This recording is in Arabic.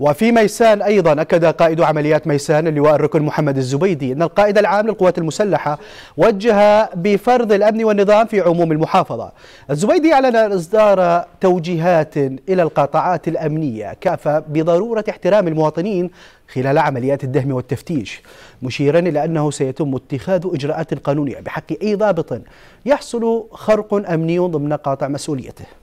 وفي ميسان أيضا أكد قائد عمليات ميسان اللواء الركن محمد الزبيدي أن القائد العام للقوات المسلحة وجه بفرض الأمن والنظام في عموم المحافظة الزبيدي أعلن إصدار توجيهات إلى القطاعات الأمنية كافة بضرورة احترام المواطنين خلال عمليات الدهم والتفتيش مشيرا إلى أنه سيتم اتخاذ إجراءات قانونية بحق أي ضابط يحصل خرق أمني ضمن قاطع مسؤوليته